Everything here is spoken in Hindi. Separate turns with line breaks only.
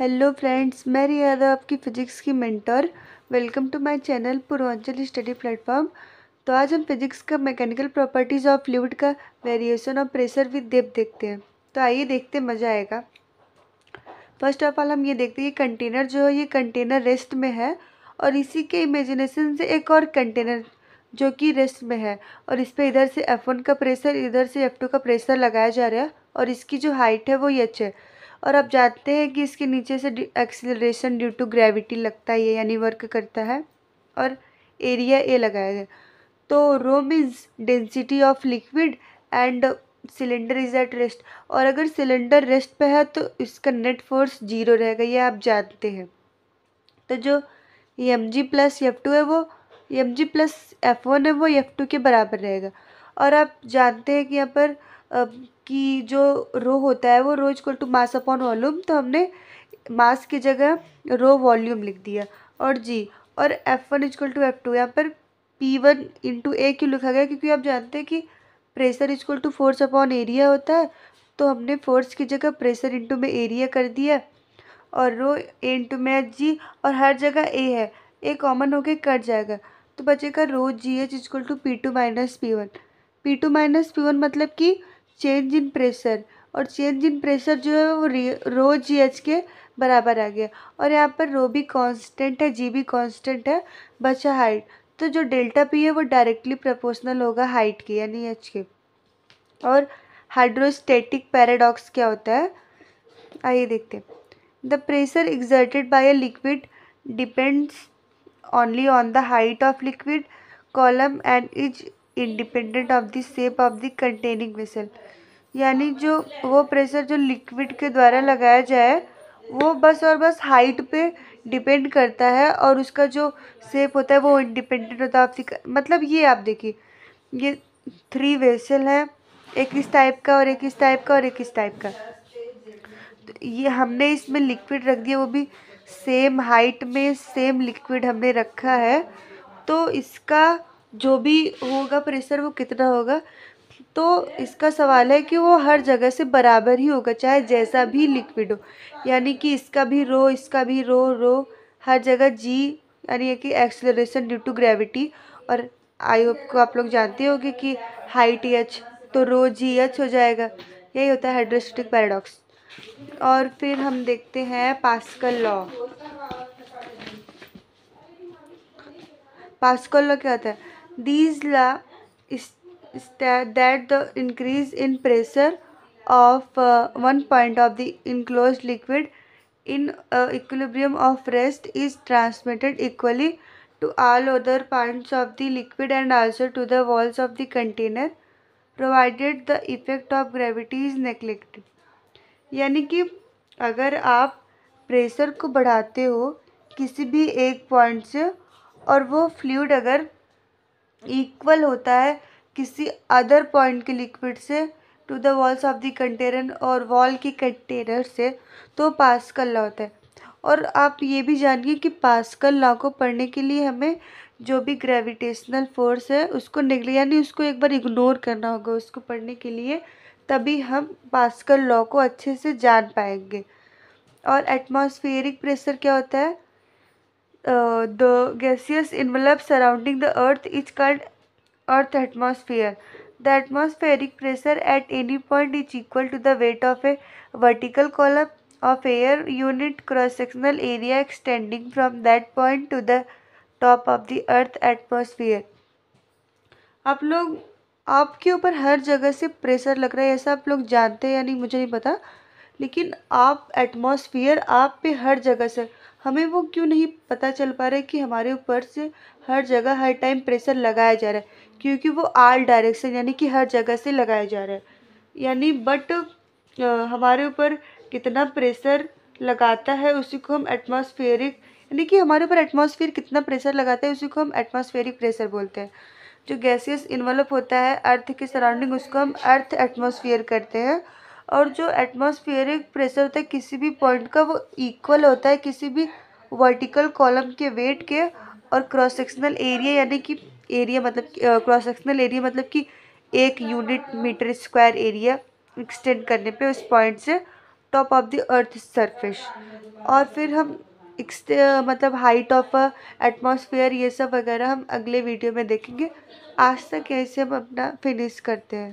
हेलो फ्रेंड्स मैं रिया यादव आपकी फ़िज़िक्स की mentor welcome to my channel Purvanchal study platform तो आज हम फिज़िक्स का मैकेनिकल प्रॉपर्टीज़ ऑफ फ्लूड का variation of pressure with depth देखते हैं तो आइए देखते मज़ा आएगा फर्स्ट ऑफ ऑल हम ये देखते हैं ये कंटेनर जो है ये कंटेनर रेस्ट में है और इसी के इमेजिनेशन से एक और कंटेनर जो कि रेस्ट में है और इस पर इधर से एफ़ वन का प्रेशर इधर से एफ़ टू का प्रेशर लगाया जा रहा है और इसकी जो हाइट है वो ये है और आप जानते हैं कि इसके नीचे से एक्सेलरेशन ड्यू टू ग्रेविटी लगता है यानी वर्क करता है और एरिया ए लगाया गया तो rho means density of liquid and cylinder is at rest और अगर सिलेंडर रेस्ट पे है तो इसका नेट फोर्स जीरो रहेगा ये आप जानते हैं तो जो m g plus F two है वो m g plus F one है वो एफ टू के बराबर रहेगा और आप जानते हैं कि यहाँ पर कि जो रो होता है वो rho equal to mass upon volume तो हमने मास की जगह रो वॉल्यूम लिख दिया और जी और F one equal to F two यहाँ पर पी वन इंटू ए क्यों लिखा गया क्योंकि आप जानते हैं कि pressure equal to force upon area होता है तो हमने फोर्स की जगह प्रेशर इंटू में एरिया कर दिया और रो ए इंटू में जी और हर जगह ए है ए कॉमन होके कट जाएगा तो बचेगा rho g h equal to P two minus P one P two minus P one मतलब कि चेंज इन प्रेशर और चेंज इन प्रेशर जो है वो रो जी एच के बराबर आ गया और यहाँ पर रो भी कांस्टेंट है जी भी कांस्टेंट है बचा हाइट तो जो डेल्टा पी है वो डायरेक्टली प्रोपोर्शनल होगा हाइट के यानी एच के और हाइड्रोस्टेटिक पैराडॉक्स क्या होता है आइए देखते हैं the pressure exerted by a liquid depends only on the height of liquid column and is independent of the shape of the containing vessel यानी जो वो प्रेशर जो लिक्विड के द्वारा लगाया जाए वो बस और बस हाइट पे डिपेंड करता है और उसका जो सेप होता है वो इंडिपेंडेंट होता है आप मतलब ये आप देखिए ये थ्री वेसल है एक इस टाइप का और एक इस टाइप का और एक इस टाइप का तो ये हमने इसमें लिक्विड रख दिया वो भी सेम हाइट में सेम लिक्विड हमने रखा है तो इसका जो भी होगा प्रेशर वो कितना होगा तो इसका सवाल है कि वो हर जगह से बराबर ही होगा चाहे जैसा भी लिक्विड हो यानी कि इसका भी रो इसका भी रो रो हर जगह जी यानी कि एक्सलरेशन ड्यू टू ग्रेविटी और आई होप को आप लोग जानते हो कि हाइट एच तो रो जी एच हो जाएगा यही होता है हाइड्रोस्टिक पैराडॉक्स और फिर हम देखते हैं पास्कल लॉ पास्कल लॉ क्या होता है These law state that the increase in pressure of uh, one point of the enclosed liquid in uh, equilibrium of rest is transmitted equally to all other parts of the liquid and also to the walls of the container provided the effect of gravity is neglected यानी कि अगर आप प्रेशर को बढ़ाते हो किसी भी एक पॉइंट से और वो फ्लूड अगर इक्वल होता है किसी अदर पॉइंट के लिक्विड से to the walls of the container और वॉल की कंटेनर से तो पास्कल लॉ होता है और आप ये भी जानिए कि पास्कल लॉ को पढ़ने के लिए हमें जो भी ग्रेविटेशनल फोर्स है उसको निगले यानी उसको एक बार इग्नोर करना होगा उसको पढ़ने के लिए तभी हम पास्कल लॉ को अच्छे से जान पाएंगे और एटमॉस्फेरिक प्रेशर क्या होता है the gaseous envelope surrounding the earth is called earth atmosphere the atmospheric pressure at any point is equal to the weight of a vertical column of air unit cross sectional area extending from that point to the top of the earth atmosphere आप लोग आपके ऊपर हर जगह से प्रेशर लग रहा है ऐसा आप लोग जानते हैं या नहीं मुझे नहीं पता लेकिन आप एटमोसफियर आप पे हर जगह से हमें वो क्यों नहीं पता चल पा रहा है कि हमारे ऊपर से हर जगह हर टाइम प्रेशर लगाया जा रहा है क्योंकि वो आल डायरेक्शन यानी कि हर जगह से लगाया जा रहा है यानी बट हमारे ऊपर कितना प्रेशर लगाता है उसी को हम एटमॉस्फेरिक यानी कि हमारे ऊपर एटमॉस्फेयर कितना प्रेशर लगाता है उसी को हम एटमॉस्फेरिक प्रेशर बोलते हैं जो गैसियस इन्वॉल्व होता है अर्थ के सराउंडिंग उसको हम अर्थ एटमॉस्फेयर करते हैं और जो एटमॉस्फेरिक प्रेशर होता है किसी भी पॉइंट का वो इक्वल होता है किसी भी वर्टिकल कॉलम के वेट के और क्रॉस सेक्शनल एरिया यानी कि एरिया मतलब क्रॉस सेक्शनल एरिया मतलब कि एक unit metre square area extend करने पे उस पॉइंट से top of the earth surface और फिर हम मतलब हाइट ऑफ एटमॉस्फेयर ये सब वगैरह हम अगले वीडियो में देखेंगे आज तक यहीं से हम अपना फिनिश करते हैं